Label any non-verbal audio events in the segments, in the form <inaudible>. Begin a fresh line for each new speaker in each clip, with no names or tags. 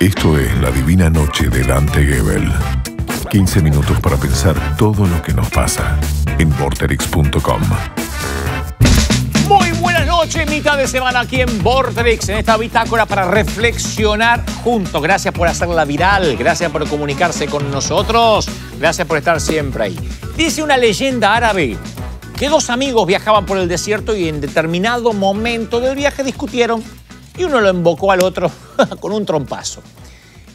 Esto es La Divina Noche de Dante Gebel. 15 minutos para pensar todo lo que nos pasa en vorterix.com. Muy buenas noches, mitad de semana aquí en Vorterix, en esta bitácora para reflexionar juntos. Gracias por hacerla viral, gracias por comunicarse con nosotros, gracias por estar siempre ahí. Dice una leyenda árabe que dos amigos viajaban por el desierto y en determinado momento del viaje discutieron y uno lo embocó al otro <laughs> con un trompazo.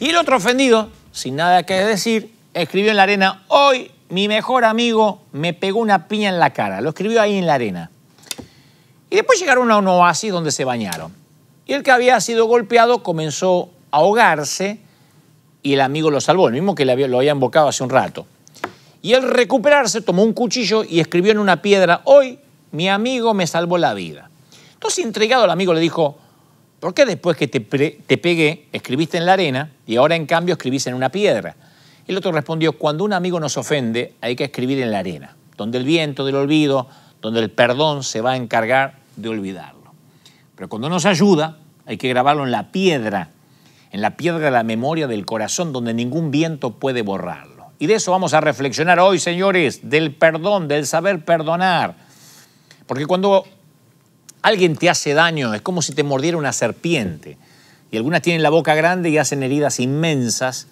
Y el otro ofendido, sin nada que decir, escribió en la arena, hoy mi mejor amigo me pegó una piña en la cara. Lo escribió ahí en la arena. Y después llegaron a un oasis donde se bañaron. Y el que había sido golpeado comenzó a ahogarse y el amigo lo salvó, el mismo que lo había embocado hace un rato. Y al recuperarse tomó un cuchillo y escribió en una piedra, hoy mi amigo me salvó la vida. Entonces, intrigado, el amigo le dijo, qué después que te, pegué, escribiste en la arena y ahora en cambio escribís en una piedra. El otro respondió, cuando un amigo nos ofende, hay que escribir en la arena, donde el viento del olvido, donde el perdón se va a encargar de olvidarlo. Pero cuando nos ayuda, hay que grabarlo en la piedra, en la piedra de la memoria del corazón, donde ningún viento puede borrarlo. Y de eso vamos a reflexionar hoy, señores, del perdón, del saber perdonar. Porque cuando alguien te hace daño, es como si te mordiera una serpiente. Y algunas tienen la boca grande y hacen heridas inmensas.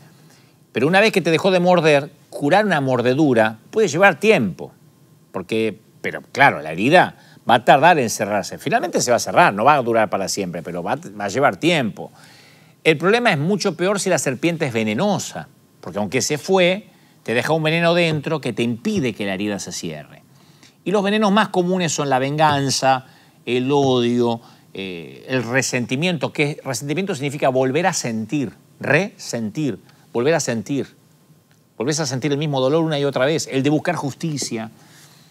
Pero una vez que te dejó de morder, curar una mordedura puede llevar tiempo. Porque, pero claro, la herida va a tardar en cerrarse. Finalmente se va a cerrar, no va a durar para siempre, pero va, va a llevar tiempo. El problema es mucho peor si la serpiente es venenosa, porque aunque se fue, te deja un veneno dentro que te impide que la herida se cierre. Y los venenos más comunes son la venganza, el odio, eh, el resentimiento, que resentimiento significa volver a sentir, resentir, volver a sentir. Volvés a sentir el mismo dolor una y otra vez, el de buscar justicia.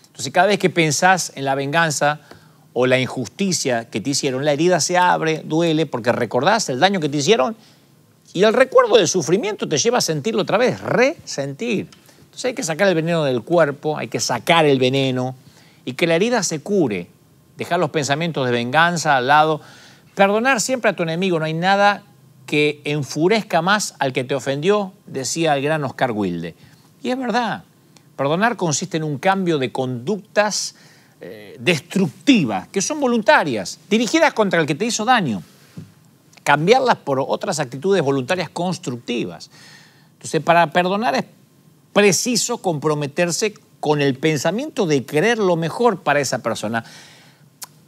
Entonces, cada vez que pensás en la venganza o la injusticia que te hicieron, la herida se abre, duele, porque recordás el daño que te hicieron y el recuerdo del sufrimiento te lleva a sentirlo otra vez, resentir. Entonces hay que sacar el veneno del cuerpo, hay que sacar el veneno y que la herida se cure dejar los pensamientos de venganza al lado, perdonar siempre a tu enemigo, no hay nada que enfurezca más al que te ofendió, decía el gran Oscar Wilde. Y es verdad, perdonar consiste en un cambio de conductas eh, destructivas, que son voluntarias, dirigidas contra el que te hizo daño, cambiarlas por otras actitudes voluntarias constructivas. Entonces, para perdonar es preciso comprometerse con el pensamiento de creer lo mejor para esa persona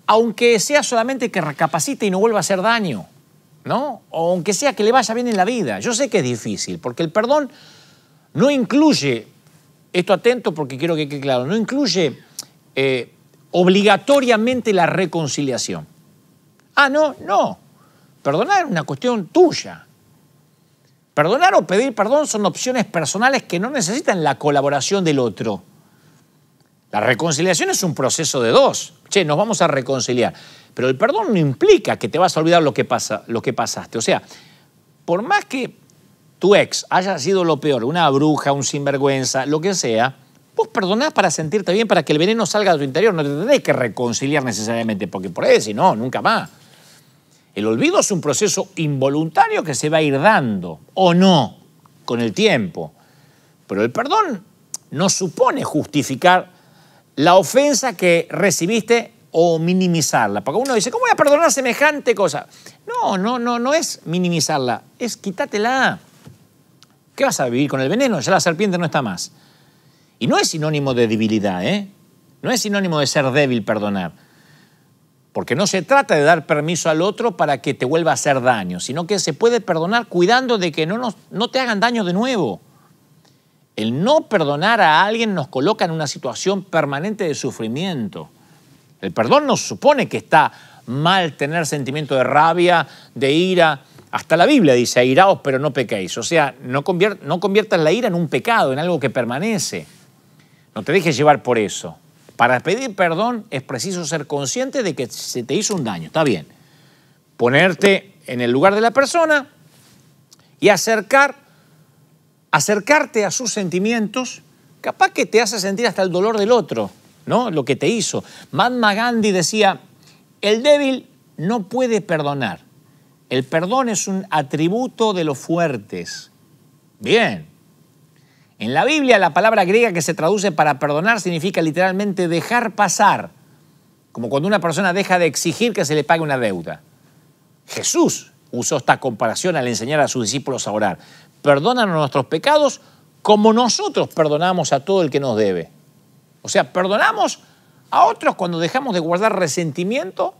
aunque sea solamente que recapacite y no vuelva a hacer daño, ¿no? O aunque sea que le vaya bien en la vida. Yo sé que es difícil, porque el perdón no incluye, esto atento porque quiero que quede claro, no incluye eh, obligatoriamente la reconciliación. Ah, no, no. Perdonar es una cuestión tuya. Perdonar o pedir perdón son opciones personales que no necesitan la colaboración del otro. La reconciliación es un proceso de dos. Che, nos vamos a reconciliar. Pero el perdón no implica que te vas a olvidar lo que, pasa, lo que pasaste. O sea, por más que tu ex haya sido lo peor, una bruja, un sinvergüenza, lo que sea, vos perdonás para sentirte bien, para que el veneno salga de tu interior. No te tenés que reconciliar necesariamente, porque por eso si no, nunca más. El olvido es un proceso involuntario que se va a ir dando, o no, con el tiempo. Pero el perdón no supone justificar la ofensa que recibiste o minimizarla. Porque uno dice, ¿cómo voy a perdonar semejante cosa? No, no, no, no es minimizarla, es quítatela. ¿Qué vas a vivir con el veneno? Ya la serpiente no está más. Y no es sinónimo de debilidad, ¿eh? No es sinónimo de ser débil perdonar. Porque no se trata de dar permiso al otro para que te vuelva a hacer daño, sino que se puede perdonar cuidando de que no, no te hagan daño de nuevo. El no perdonar a alguien nos coloca en una situación permanente de sufrimiento. El perdón nos supone que está mal tener sentimiento de rabia, de ira. Hasta la Biblia dice, airaos pero no pequéis. O sea, no, no conviertas la ira en un pecado, en algo que permanece. No te dejes llevar por eso. Para pedir perdón es preciso ser consciente de que se te hizo un daño, está bien. Ponerte en el lugar de la persona y acercar acercarte a sus sentimientos, capaz que te hace sentir hasta el dolor del otro, ¿no? Lo que te hizo. Mahatma Gandhi decía, el débil no puede perdonar. El perdón es un atributo de los fuertes. Bien. En la Biblia la palabra griega que se traduce para perdonar significa literalmente dejar pasar, como cuando una persona deja de exigir que se le pague una deuda. Jesús usó esta comparación al enseñar a sus discípulos a orar perdonan nuestros pecados como nosotros perdonamos a todo el que nos debe. O sea, perdonamos a otros cuando dejamos de guardar resentimiento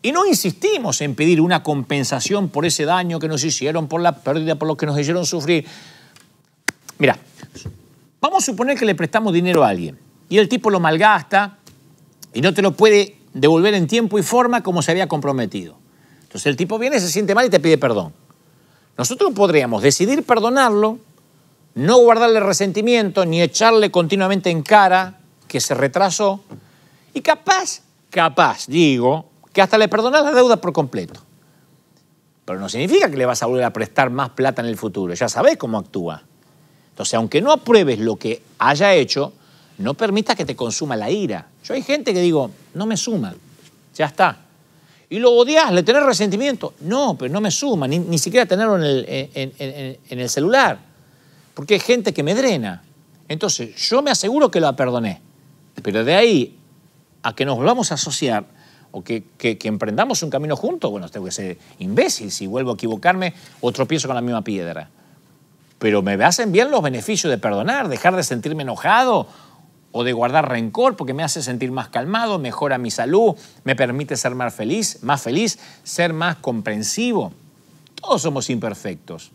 y no insistimos en pedir una compensación por ese daño que nos hicieron, por la pérdida, por lo que nos hicieron sufrir. Mira, vamos a suponer que le prestamos dinero a alguien y el tipo lo malgasta y no te lo puede devolver en tiempo y forma como se había comprometido. Entonces el tipo viene, se siente mal y te pide perdón. Nosotros podríamos decidir perdonarlo, no guardarle resentimiento ni echarle continuamente en cara que se retrasó y capaz, capaz, digo, que hasta le perdonás la deuda por completo. Pero no significa que le vas a volver a prestar más plata en el futuro, ya sabes cómo actúa. Entonces, aunque no apruebes lo que haya hecho, no permitas que te consuma la ira. Yo hay gente que digo, no me suma, ya está, y lo odias, le tenés resentimiento. No, pero no me suma, ni, siquiera tenerlo en el, en, el, celular, porque hay gente que me drena. Entonces, yo me aseguro que la perdoné, pero de ahí a que nos volvamos a asociar o que, que, emprendamos un camino juntos, bueno, tengo que ser imbécil si vuelvo a equivocarme otro tropiezo con la misma piedra. Pero me hacen bien los beneficios de perdonar, dejar de sentirme enojado o de guardar rencor porque me hace sentir más calmado, mejora mi salud, me permite ser más feliz, más feliz, ser más comprensivo. Todos somos imperfectos.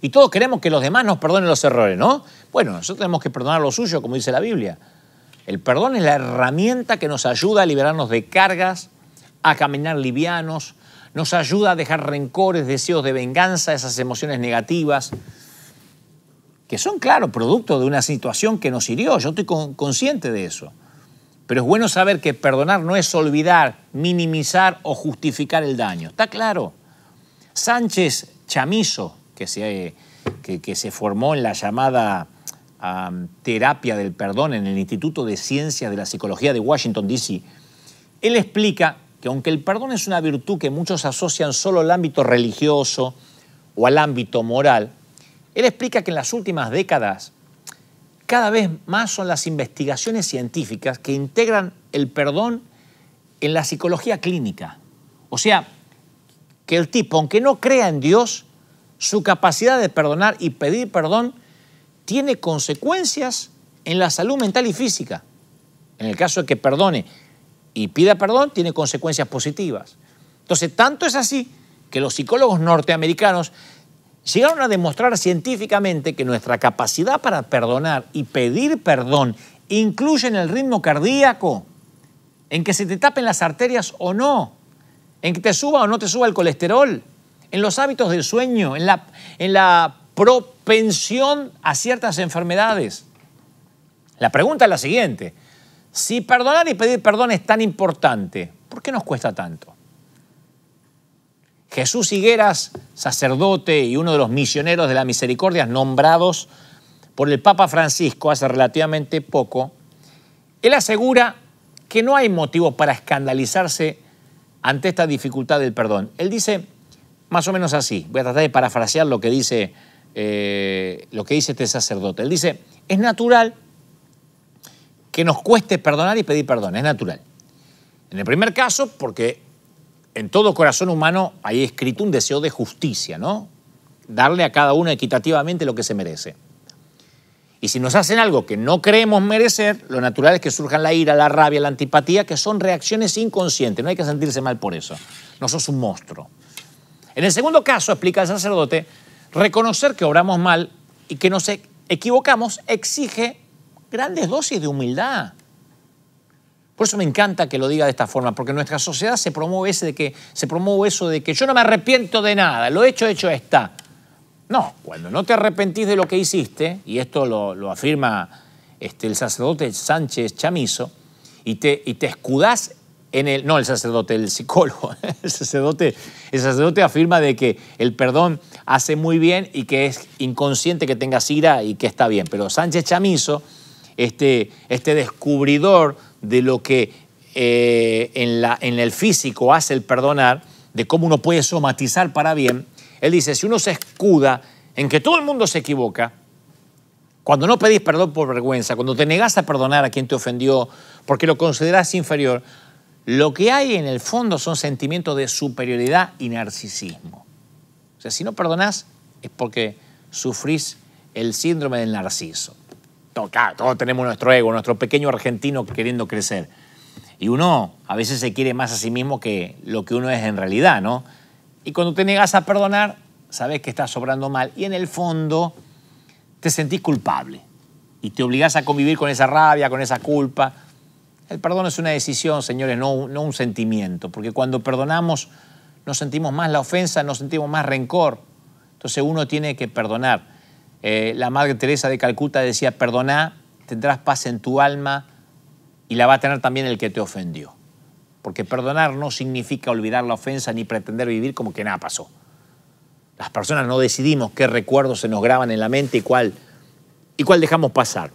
Y todos queremos que los demás nos perdonen los errores, ¿no? Bueno, nosotros tenemos que perdonar lo suyo, como dice la Biblia. El perdón es la herramienta que nos ayuda a liberarnos de cargas, a caminar livianos, nos ayuda a dejar rencores, deseos de venganza, esas emociones negativas, que son, claro, producto de una situación que nos hirió, yo estoy consciente de eso. Pero es bueno saber que perdonar no es olvidar, minimizar o justificar el daño. ¿Está claro? Sánchez Chamizo, que se, que, se formó en la llamada terapia del perdón en el Instituto de Ciencias de la Psicología de Washington, D.C., él explica que aunque el perdón es una virtud que muchos asocian solo al ámbito religioso o al ámbito moral, él explica que en las últimas décadas cada vez más son las investigaciones científicas que integran el perdón en la psicología clínica. O sea, que el tipo, aunque no crea en Dios, su capacidad de perdonar y pedir perdón tiene consecuencias en la salud mental y física. En el caso de que perdone y pida perdón, tiene consecuencias positivas. Entonces, tanto es así que los psicólogos norteamericanos llegaron a demostrar científicamente que nuestra capacidad para perdonar y pedir perdón incluye en el ritmo cardíaco, en que se te tapen las arterias o no, en que te suba o no te suba el colesterol, en los hábitos del sueño, en la, en la propensión a ciertas enfermedades. La pregunta es la siguiente, si perdonar y pedir perdón es tan importante, ¿por qué nos cuesta tanto? Jesús Higueras, sacerdote y uno de los misioneros de la misericordia nombrados por el Papa Francisco hace relativamente poco, él asegura que no hay motivo para escandalizarse ante esta dificultad del perdón. Él dice más o menos así, voy a tratar de parafrasear lo que dice, eh, lo que dice este sacerdote. Él dice, es natural que nos cueste perdonar y pedir perdón, es natural. En el primer caso, porque en todo corazón humano hay escrito un deseo de justicia, ¿no? Darle a cada uno equitativamente lo que se merece. Y si nos hacen algo que no creemos merecer, lo natural es que surjan la ira, la rabia, la antipatía, que son reacciones inconscientes. No hay que sentirse mal por eso. No sos un monstruo. En el segundo caso, explica el sacerdote, reconocer que obramos mal y que nos equivocamos exige grandes dosis de humildad. Por eso me encanta que lo diga de esta forma, porque nuestra sociedad se promueve, de que, se promueve eso de que yo no me arrepiento de nada, lo hecho, hecho está. No, cuando no te arrepentís de lo que hiciste, y esto lo, afirma este, el sacerdote Sánchez Chamizo, y te, y te escudás en el, no el sacerdote, el psicólogo. <laughs> El sacerdote, sacerdote afirma de que el perdón hace muy bien y que es inconsciente que tengas ira y que está bien. Pero Sánchez Chamizo este, este, descubridor de lo que eh, en, en el físico hace el perdonar, de cómo uno puede somatizar para bien, él dice, si uno se escuda en que todo el mundo se equivoca, cuando no pedís perdón por vergüenza, cuando te negás a perdonar a quien te ofendió porque lo considerás inferior, lo que hay en el fondo son sentimientos de superioridad y narcisismo. O sea, si no perdonás es porque sufrís el síndrome del narciso todo, todos tenemos nuestro ego, nuestro pequeño argentino queriendo crecer. Y uno a veces se quiere más a sí mismo que lo que uno es en realidad, ¿no? Y cuando te negas a perdonar, sabes que estás sobrando mal y en el fondo te sentís culpable y te obligás a convivir con esa rabia, con esa culpa. El perdón es una decisión, señores, no, no un sentimiento, porque cuando perdonamos no sentimos más la ofensa, nos sentimos más rencor. Entonces uno tiene que perdonar. Eh, la Madre Teresa de Calcuta decía, Perdona, tendrás paz en tu alma y la va a tener también el que te ofendió. Porque perdonar no significa olvidar la ofensa ni pretender vivir como que nada pasó. Las personas no decidimos qué recuerdos se nos graban en la mente y cuál, y cuál dejamos pasar.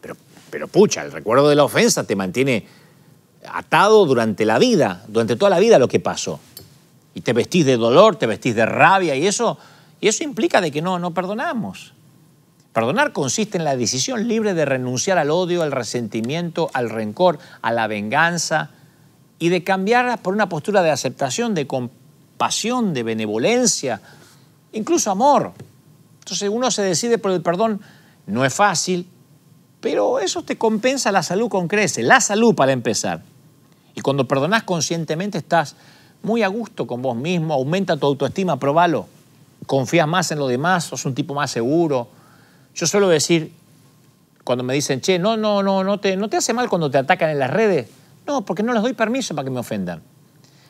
Pero, pero pucha, el recuerdo de la ofensa te mantiene atado durante la vida, durante toda la vida lo que pasó. Y te vestís de dolor, te vestís de rabia y eso y eso implica de que no, no perdonamos. Perdonar consiste en la decisión libre de renunciar al odio, al resentimiento, al rencor, a la venganza y de cambiar por una postura de aceptación, de compasión, de benevolencia, incluso amor. Entonces uno se decide por el perdón, no es fácil, pero eso te compensa la salud con crece, la salud para empezar. Y cuando perdonas conscientemente estás muy a gusto con vos mismo, aumenta tu autoestima, probalo confías más en lo demás, sos un tipo más seguro. Yo suelo decir, cuando me dicen, che, no, no, no, no te, no te hace mal cuando te atacan en las redes. No, porque no les doy permiso para que me ofendan.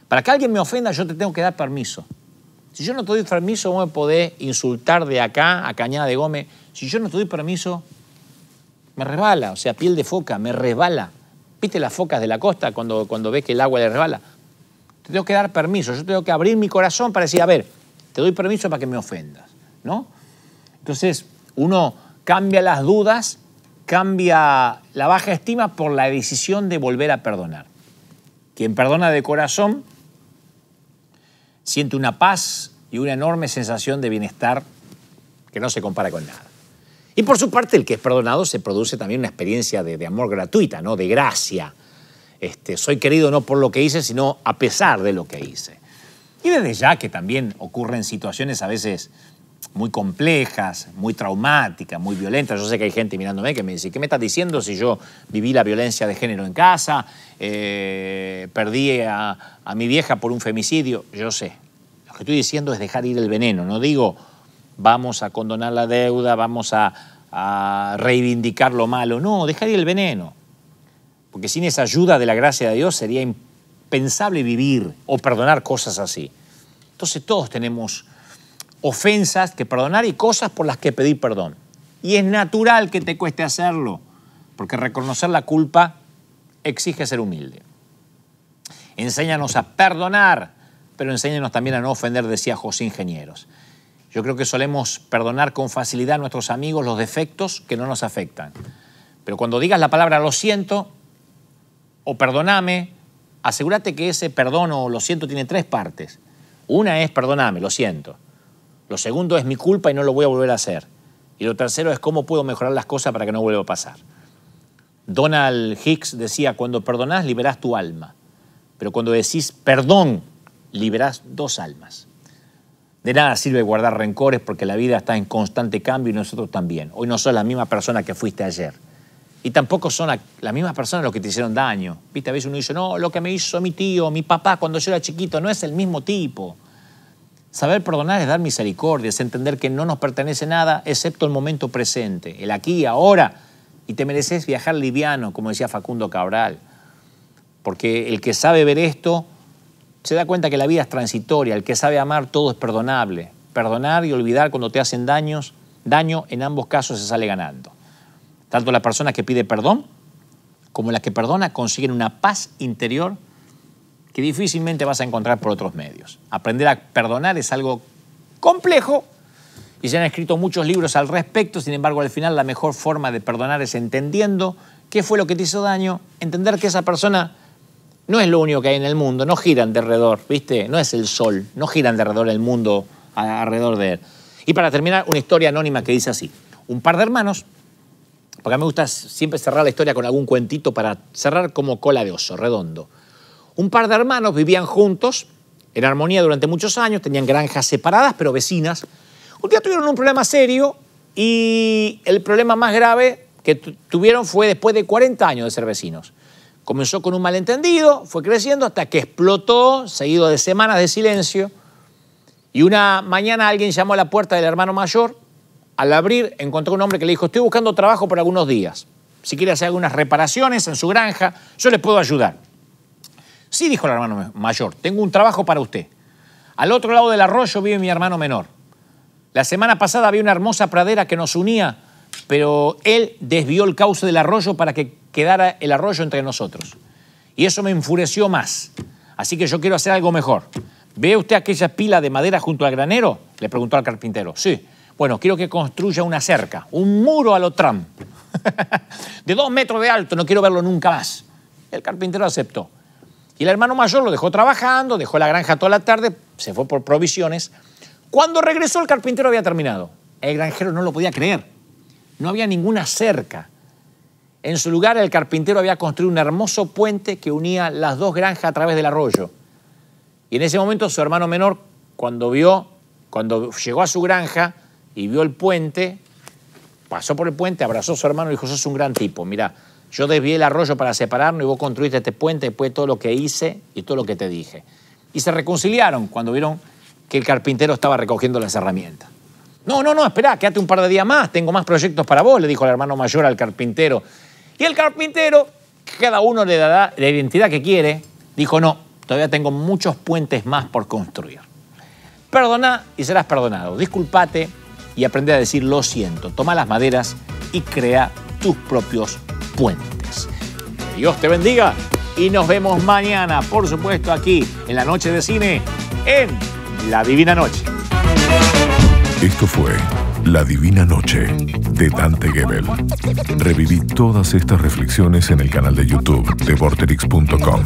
Para que alguien me ofenda, yo te tengo que dar permiso. Si yo no te doy permiso, vos me podés insultar de acá a Cañada de Gómez. Si yo no te doy permiso, me resbala, o sea, piel de foca, me resbala. ¿Viste las focas de la costa cuando, cuando ves que el agua le resbala? Te tengo que dar permiso, yo tengo que abrir mi corazón para decir, a ver, te doy permiso para que me ofendas, ¿no? Entonces, uno cambia las dudas, cambia la baja estima por la decisión de volver a perdonar. Quien perdona de corazón siente una paz y una enorme sensación de bienestar que no se compara con nada. Y por su parte, el que es perdonado se produce también una experiencia de, amor gratuita, ¿no? de gracia. Este, soy querido no por lo que hice, sino a pesar de lo que hice. Y desde ya que también ocurren situaciones a veces muy complejas, muy traumáticas, muy violentas. Yo sé que hay gente mirándome que me dice, ¿qué me estás diciendo si yo viví la violencia de género en casa? Eh, perdí a, mi vieja por un femicidio. Yo sé. Lo que estoy diciendo es dejar ir el veneno. No digo, vamos a condonar la deuda, vamos a, a reivindicar lo malo. No, dejar ir el veneno. Porque sin esa ayuda de la gracia de Dios sería imposible Pensable vivir o perdonar cosas así. Entonces todos tenemos ofensas que perdonar y cosas por las que pedir perdón. Y es natural que te cueste hacerlo, porque reconocer la culpa exige ser humilde. Enséñanos a perdonar, pero enséñanos también a no ofender, decía José Ingenieros. Yo creo que solemos perdonar con facilidad a nuestros amigos los defectos que no nos afectan. Pero cuando digas la palabra lo siento, o perdóname, asegúrate que ese perdono o lo siento tiene tres partes. Una es perdóname, lo siento. Lo segundo es mi culpa y no lo voy a volver a hacer. Y lo tercero es cómo puedo mejorar las cosas para que no vuelva a pasar. Donald Hicks decía, cuando perdonás liberás tu alma, pero cuando decís perdón, liberás dos almas. De nada sirve guardar rencores porque la vida está en constante cambio y nosotros también. Hoy no sos la misma persona que fuiste ayer. Y tampoco son las mismas personas los que te hicieron daño. Viste, a veces uno dice, no, lo que me hizo mi tío, mi papá cuando yo era chiquito, no es el mismo tipo. Saber perdonar es dar misericordia, es entender que no nos pertenece nada excepto el momento presente, el aquí y ahora. Y te mereces viajar liviano, como decía Facundo Cabral. Porque el que sabe ver esto se da cuenta que la vida es transitoria, el que sabe amar todo es perdonable. Perdonar y olvidar cuando te hacen daños, daño en ambos casos se sale ganando. Tanto la persona que pide perdón como la que perdona consiguen una paz interior que difícilmente vas a encontrar por otros medios. Aprender a perdonar es algo complejo y se han escrito muchos libros al respecto, sin embargo al final la mejor forma de perdonar es entendiendo qué fue lo que te hizo daño, entender que esa persona no es lo único que hay en el mundo, no giran de alrededor, ¿viste? No es el sol, no giran de alrededor del mundo, alrededor de él. Y para terminar, una historia anónima que dice así. Un par de hermanos porque a mí me gusta siempre cerrar la historia con algún cuentito para cerrar como cola de oso, redondo. Un par de hermanos vivían juntos, en armonía durante muchos años, tenían granjas separadas, pero vecinas. Un día tuvieron un problema serio y el problema más grave que tuvieron fue después de 40 años de ser vecinos. Comenzó con un malentendido, fue creciendo hasta que explotó, seguido de semanas de silencio. Y una mañana alguien llamó a la puerta del hermano mayor al abrir, encontró un hombre que le dijo, estoy buscando trabajo por algunos días. Si quiere hacer algunas reparaciones en su granja, yo le puedo ayudar. Sí, dijo el hermano mayor, tengo un trabajo para usted. Al otro lado del arroyo vive mi hermano menor. La semana pasada había una hermosa pradera que nos unía, pero él desvió el cauce del arroyo para que quedara el arroyo entre nosotros. Y eso me enfureció más. Así que yo quiero hacer algo mejor. ¿Ve usted aquella pila de madera junto al granero? Le preguntó al carpintero. Sí. Bueno, quiero que construya una cerca, un muro a lo Trump, <laughs> de dos metros de alto, no quiero verlo nunca más. El carpintero aceptó. Y el hermano mayor lo dejó trabajando, dejó la granja toda la tarde, se fue por provisiones. Cuando regresó el carpintero había terminado. El granjero no lo podía creer. No había ninguna cerca. En su lugar el carpintero había construido un hermoso puente que unía las dos granjas a través del arroyo. Y en ese momento su hermano menor, cuando vio, cuando llegó a su granja, y vio el puente, pasó por el puente, abrazó a su hermano y dijo, sos un gran tipo, mira, yo desvié el arroyo para separarnos y vos construiste este puente después de todo lo que hice y todo lo que te dije. Y se reconciliaron cuando vieron que el carpintero estaba recogiendo las herramientas. No, no, no, espera, quédate un par de días más, tengo más proyectos para vos, le dijo el hermano mayor al carpintero. Y el carpintero, cada uno le da la identidad que quiere, dijo, no, todavía tengo muchos puentes más por construir. Perdona y serás perdonado. Disculpate y aprende a decir lo siento. Toma las maderas y crea tus propios puentes. Dios te bendiga y nos vemos mañana, por supuesto, aquí en la noche de cine en La Divina Noche. Esto fue La Divina Noche de Dante Gebel. Reviví todas estas reflexiones en el canal de YouTube de vorterix.com.